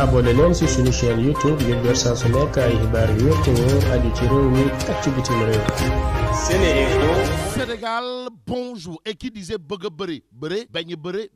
Abonnez-vous sur notre chaîne YouTube Sénégal bonjour et qui disait Bogue Bere, bëri bañ Bere.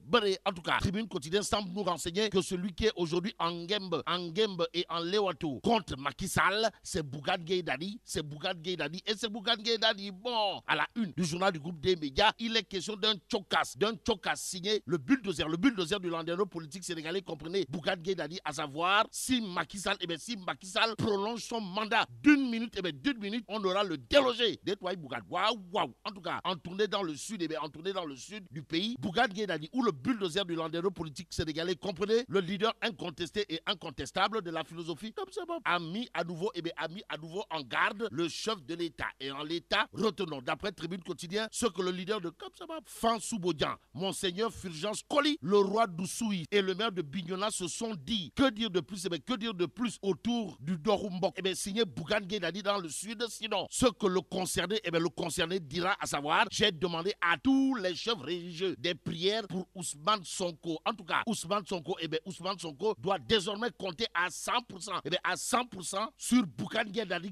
en tout cas Tribune quotidienne semble nous renseigner que celui qui est aujourd'hui en Gembe, en Gembe et en Lewato contre Macky Sall c'est Bougad Gueye c'est Bugad Gueye et c'est Bougade Gueye bon à la une du journal du groupe des médias il est question d'un chocas, d'un chocas signé le bulldozer le bulldozer du landerneau politique sénégalais comprenez Bougane Gay à savoir si Macky Sall, eh bien, si Macky Sall prolonge son mandat d'une minute, et eh bien, d'une minute, on aura le délogé d'Etoile Bougad. Waouh, waouh. En tout cas, en tournée dans le sud, et eh bien, en tournée dans le sud du pays, Bougad Guédani, ou le bulldozer du landéro politique sénégalais, comprenez, le leader incontesté et incontestable de la philosophie, comme a mis à nouveau, et bien, a mis à nouveau en garde le chef de l'État. Et en l'État, retenons, d'après Tribune Quotidien, ce que le leader de Kapsabab, Fansou Boudian, Monseigneur Furgence Colli, le roi d'Oussoui et le maire de Bignona se sont dit que dire de plus Eh bien, que dire de plus autour du Dorumbok Eh bien, signer Bougan dans le sud. Sinon, ce que le concerné, eh bien, le concerné dira, à savoir, j'ai demandé à tous les chefs religieux des prières pour Ousmane Sonko. En tout cas, Ousmane Sonko, eh bien, Ousmane Sonko doit désormais compter à 100%, eh bien, à 100% sur Bougan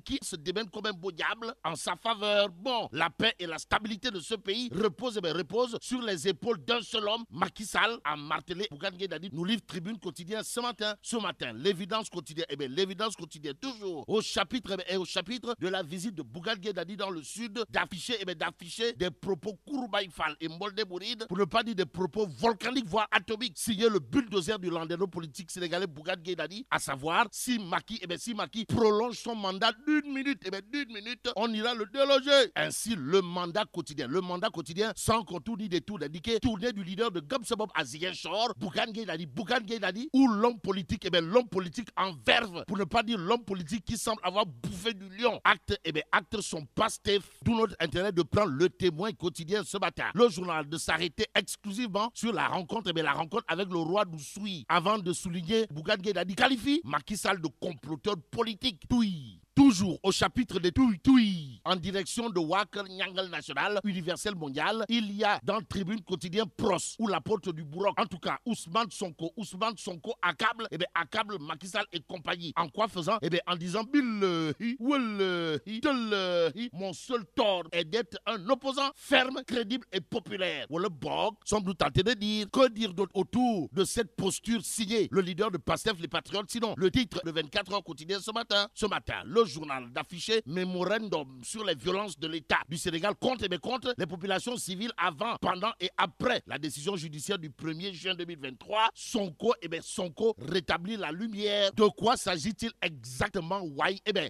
qui se démène comme un beau diable en sa faveur. Bon, la paix et la stabilité de ce pays repose, eh bien, repose sur les épaules d'un seul homme, Macky Sall, a martelé. Bougan nous livre Tribune quotidienne ce matin ce matin, l'évidence quotidienne, eh bien, l'évidence quotidienne, toujours au chapitre, eh et au chapitre de la visite de Bougal Dadi dans le sud, d'afficher, eh bien, d'afficher des propos courbaïfales et Moldebouride, pour ne pas dire des propos volcaniques, voire atomiques, signé le bulldozer du landéno politique sénégalais Bougal Dadi, à savoir, si Maki, et eh bien, si Maki prolonge son mandat d'une minute, eh bien, d'une minute, on ira le déloger. Ainsi, le mandat quotidien, le mandat quotidien, sans contour ni détour d'indiquer, tourné du leader de Gobsabop à Ziguinchor, Bougan Dadi, ou l'homme politique et eh bien l'homme politique en verve, pour ne pas dire l'homme politique qui semble avoir bouffé du lion. Acte, et eh bien acte son pastef, tout notre intérêt de prendre le témoin quotidien ce matin. Le journal de s'arrêter exclusivement sur la rencontre, et eh bien la rencontre avec le roi d'Oussoui, avant de souligner Bougan dit qualifie Macky de comploteur politique toujours au chapitre des Tui Tui, en direction de Waker Nyangal National Universel Mondial, il y a dans Tribune Quotidien Pros, ou la porte du Bourroc, en tout cas Ousmane Sonko, Ousmane Sonko accable, et eh bien accable Macky et compagnie. En quoi faisant et eh bien en disant Billahi, mon seul tort est d'être un opposant ferme, crédible et populaire. Ou le Bog semble tenter de dire. Que dire d'autre autour de cette posture signée le leader de PASTEF, les Patriotes Sinon, le titre de 24 h quotidien ce matin. Ce matin, le journal d'afficher mémorandum sur les violences de l'État du Sénégal contre et contre les populations civiles avant, pendant et après la décision judiciaire du 1er juin 2023. Sonko, et eh bien rétablit la lumière. De quoi s'agit-il exactement, Why et eh bien,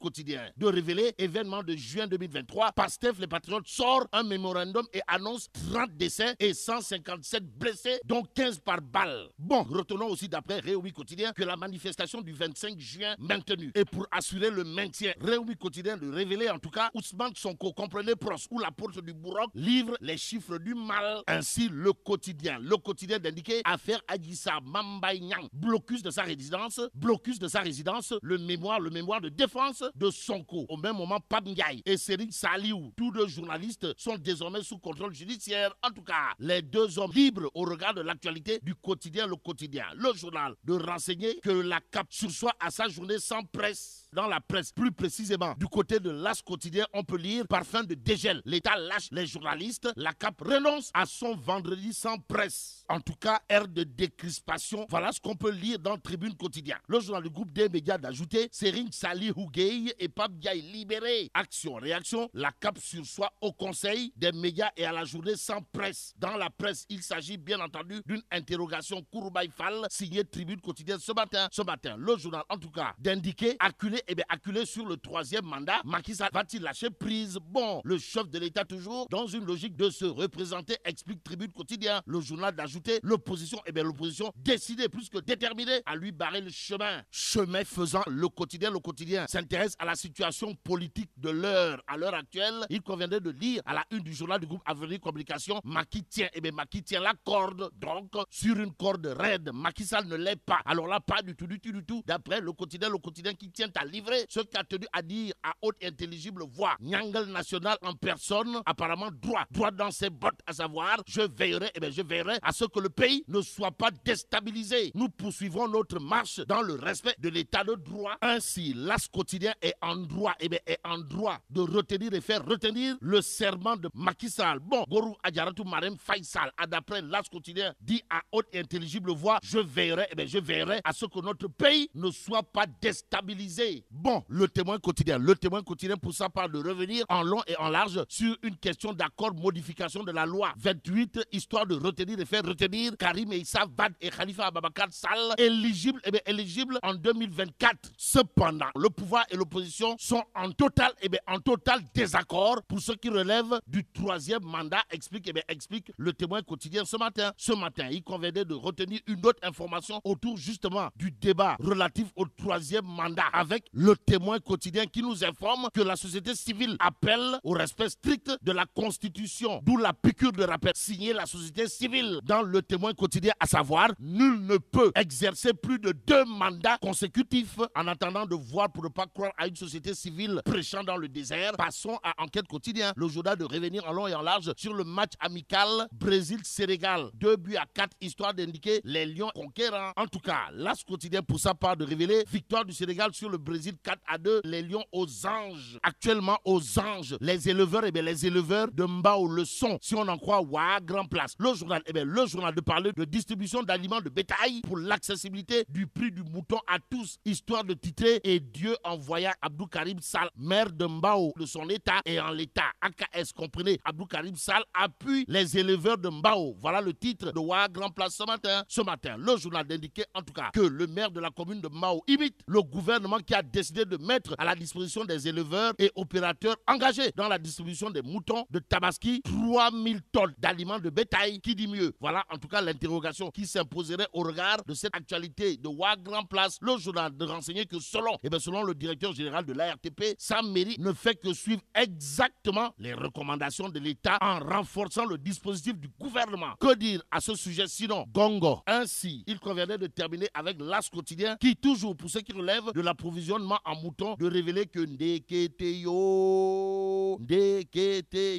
quotidien de révéler événement de juin 2023. Pastef, les patriotes, sort un mémorandum et annonce 30 décès et 157 blessés, dont 15 par balle. Bon, retenons aussi d'après Réoubi quotidien que la manifestation du 25 juin maintenue. Et pour assurer le maintien. Réumi quotidien de révéler en tout cas Ousmane Sonko, comprenez Pros ou la porte du Bourroc, livre les chiffres du mal. Ainsi, le quotidien. Le quotidien d'indiquer affaire Agissa Mambay blocus de sa résidence, blocus de sa résidence, le mémoire, le mémoire de défense de Sonko. Au même moment, Pad et Serine Saliou, tous deux journalistes, sont désormais sous contrôle judiciaire. En tout cas, les deux hommes libres au regard de l'actualité du quotidien, le quotidien, le journal, de renseigner que la capture soit à sa journée sans presse dans la presse. Plus précisément, du côté de l'As quotidien, on peut lire parfum de dégel. L'État lâche les journalistes. La CAP renonce à son vendredi sans presse. En tout cas, ère de décrispation. Voilà ce qu'on peut lire dans Tribune quotidien. Le journal du groupe des médias d'ajouter Sering Sali Hougueï et Pape Libéré. libéré. Action, réaction. La CAP sur soi au conseil des médias et à la journée sans presse. Dans la presse, il s'agit bien entendu d'une interrogation Kouroubaïfal signée Tribune quotidien ce matin. Ce matin, le journal, en tout cas, d'indiquer acculé, et eh bien acculé sur le troisième mandat, Macky Sall va-t-il lâcher prise Bon, le chef de l'État toujours dans une logique de se représenter, explique Tribune Quotidien. Le journal d'ajouter l'opposition, et eh bien l'opposition décidée plus que déterminée à lui barrer le chemin. Chemin faisant le quotidien, le quotidien s'intéresse à la situation politique de l'heure. À l'heure actuelle, il conviendrait de lire à la une du journal du groupe Avenir Communication, Macky tient, et eh bien Macky tient la corde, donc sur une corde raide. Macky Sall ne l'est pas. Alors là, pas du tout, du tout, du tout. D'après le quotidien, le quotidien qui tient à livrer ce qu'a tenu à dire à haute intelligible voix Nyangal National en personne, apparemment droit, droit dans ses bottes, à savoir je veillerai, et eh bien je veillerai à ce que le pays ne soit pas déstabilisé. Nous poursuivrons notre marche dans le respect de l'état de droit. Ainsi, l'As quotidien est en droit, et eh bien est en droit de retenir et faire retenir le serment de Macky Sall. Bon, Gorou Adjaratou Marem Faisal, d'après l'As quotidien, dit à haute intelligible voix je veillerai, et eh bien je veillerai à ce que notre pays ne soit pas déstabilisé. Bon, le témoin quotidien. Le témoin quotidien, pour ça, parle de revenir en long et en large sur une question d'accord, modification de la loi 28, histoire de retenir et faire retenir Karim et Issa, Bad et Khalifa Ababakar Sall, éligible, eh éligible en 2024. Cependant, le pouvoir et l'opposition sont en total, eh bien, en total désaccord pour ce qui relève du troisième mandat, explique, eh bien, explique le témoin quotidien ce matin. Ce matin, il convenait de retenir une autre information autour justement du débat relatif au troisième mandat avec le témoin quotidien qui nous informe que la société civile appelle au respect strict de la Constitution, d'où la piqûre de rappel signée la société civile dans le témoin quotidien, à savoir, nul ne peut exercer plus de deux mandats consécutifs en attendant de voir pour ne pas croire à une société civile prêchant dans le désert. Passons à Enquête quotidien, le journal de revenir en long et en large sur le match amical Brésil-Sénégal. Deux buts à quatre, histoire d'indiquer les lions conquérants. En tout cas, l'As quotidien pour sa part de révéler victoire du Sénégal sur le Brésil 4 à 2, les lions aux anges. Actuellement aux anges, les éleveurs, et eh bien les éleveurs de Mbao le sont. Si on en croit, wa grand place. Le journal, et eh bien le journal de parler de distribution d'aliments de bétail pour l'accessibilité du prix du mouton à tous, histoire de titrer et Dieu envoya Abdou Karim Sal, maire de Mbao, de son état et en l'état. AKS, comprenez, Abdou Karim Sal appuie les éleveurs de Mbao. Voilà le titre de Wa grand place ce matin. Ce matin, le journal d'indiquer en tout cas que le maire de la commune de Mbao imite le gouvernement qui a décidé de mettre à la disposition des éleveurs et opérateurs engagés dans la distribution des moutons de Tabaski 3000 tonnes d'aliments de bétail. Qui dit mieux Voilà en tout cas l'interrogation qui s'imposerait au regard de cette actualité de grand Place. Le journal de renseigner que selon, et eh bien selon le directeur général de l'ARTP, sa mairie ne fait que suivre exactement les recommandations de l'État en renforçant le dispositif du gouvernement. Que dire à ce sujet sinon Gongo Ainsi, il conviendrait de terminer avec l'As quotidien qui, toujours pour ceux qui relèvent de l'approvisionnement en mouton de révéler que Ndeketeyo,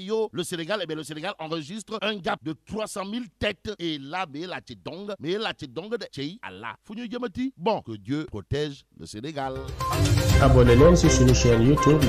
yo le Sénégal, et eh bien, le Sénégal enregistre un gap de 300 000 têtes. Et là, mais la Tchidong, mais la Tchidong de Tchéi Allah. Bon, que Dieu protège le Sénégal. Abonnez-vous sur chaîne YouTube,